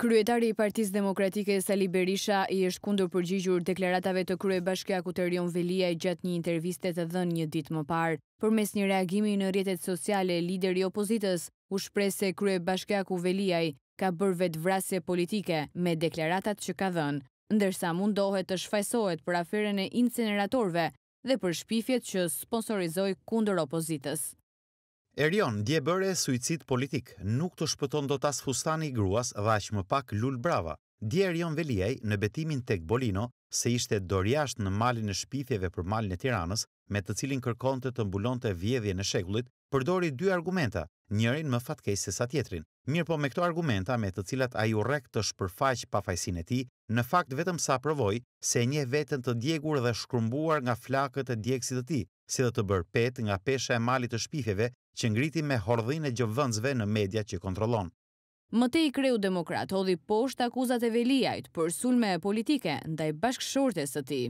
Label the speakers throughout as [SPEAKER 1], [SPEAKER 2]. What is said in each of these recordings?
[SPEAKER 1] Kryetari i Partisë Demokratike Sali Berisha i është kundër përgjigjur deklaratave të krye bashkjaku të Rion Velia i gjatë një interviste të dhënë një ditë më parë. Për mes një reagimi në rjetet sociale, lideri opozitës u shpresë se krye bashkjaku Velia i ka bërë vetë vrasje politike me deklaratat që ka dhënë, ndërsa mundohet të shfajsohet për aferën e inceneratorve dhe për shpifjet që sponsorizoj kundër opozitës.
[SPEAKER 2] Erion, dje bërë e suicid politik, nuk të shpëton do tas fustani i gruas dhe aqë më pak lull brava. Dje Erion Veliaj, në betimin tek Bolino, se ishte dorjasht në malin e shpifjeve për malin e tiranës, me të cilin kërkonte të mbulon të vjedhje në shekullit, përdori dy argumenta, njërin më fatkej se sa tjetrin. Mirë po me këto argumenta me të cilat a ju rek të shpërfaq pa fajsin e ti, në fakt vetëm sa provoj se e nje vetën të djegur dhe shkrumbuar nga flakët e djegësit të ti, si dhe të bërë pet nga peshe e malit të shpifeve që ngriti me hordhin e gjëvëndzve në media që kontrolon.
[SPEAKER 1] Mëte i kreu demokrat hodhi posht akuzat e velijajt për sulme e politike ndaj bashkëshortes të ti.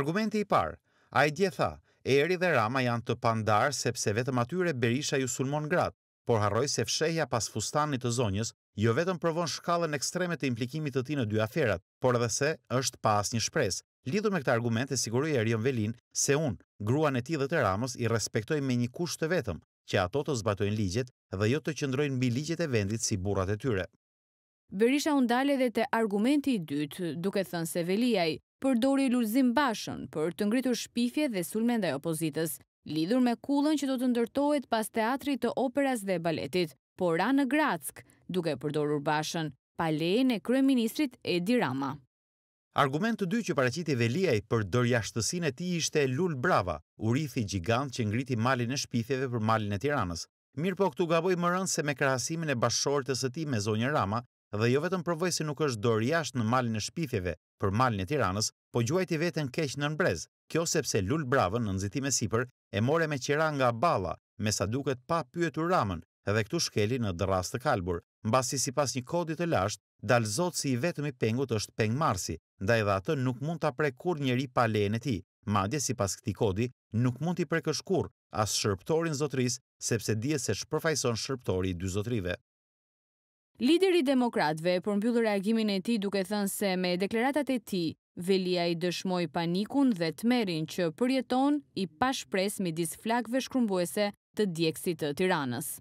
[SPEAKER 2] Argumenti i parë, a i djetha, Eri dhe Rama janë të pandarë sepse vetëm atyre Berisha ju sulmon gratë, por harroj se fshehja pas fustanit të zonjës jo vetëm provon shkallën ekstremet të implikimit të ti në dy aferat, por edhe se është pas një shpres. Lidhur me këtë argument e siguroi Erion Velin se unë, gruan e tij dhe të Ramës i respektoj me një kusht të vetëm, që ato të zbatojnë ligjet dhe jo të qëndrojnë mbi ligjet e vendit si burrat e tyre.
[SPEAKER 1] Berisha u ndal edhe te argumenti i dytë, duke thënë se Velia përdori lullzim bashën për të ngritur shpifje dhe sulmen dhe opozitës, lidhur me kullën që do të ndërtojt pas teatri të operas dhe baletit, por ra në Gratsk, duke përdorur bashën, pa në krej ministrit Edi Rama.
[SPEAKER 2] Argument të dy që paracitit Veliaj për shtësin e ti ishte Lull Brava, urithi gjigant që ngriti malin e shpifjeve për malin e tiranës. Mirë po këtu gaboj më rënd se me krahasimin e bashortës e ti me zonjë Rama, dhe jo vetëm provoj si nuk është dorë jashtë në malin e shpifjeve për malin e Tiranës, po gjuajti veten keq nën brez. Kjo sepse Lul bravën në nxitim e sipër e morë me qira nga balla, me sa duket pa pyetur Ramën, edhe këtu shkeli në dhrras të kalbur. Mbasi sipas një kodi të lashtë, dal zot si i vetëm i pengut është Peng Marsi, ndaj edhe atë nuk mund ta prek kur njëri pa lejen e tij. Madje sipas këtij kodi nuk mund të prekësh kur as shërptorin zotëris, sepse dihet se shpërfaqëson shërptori dy zotrive.
[SPEAKER 1] Lideri demokratve për mbyllë reagimin e ti duke thënë se me deklaratat e ti, Velia i dëshmoj panikun dhe të merin që përjeton i pashpres midis flakve shkrumbuese të djekësit të tiranës.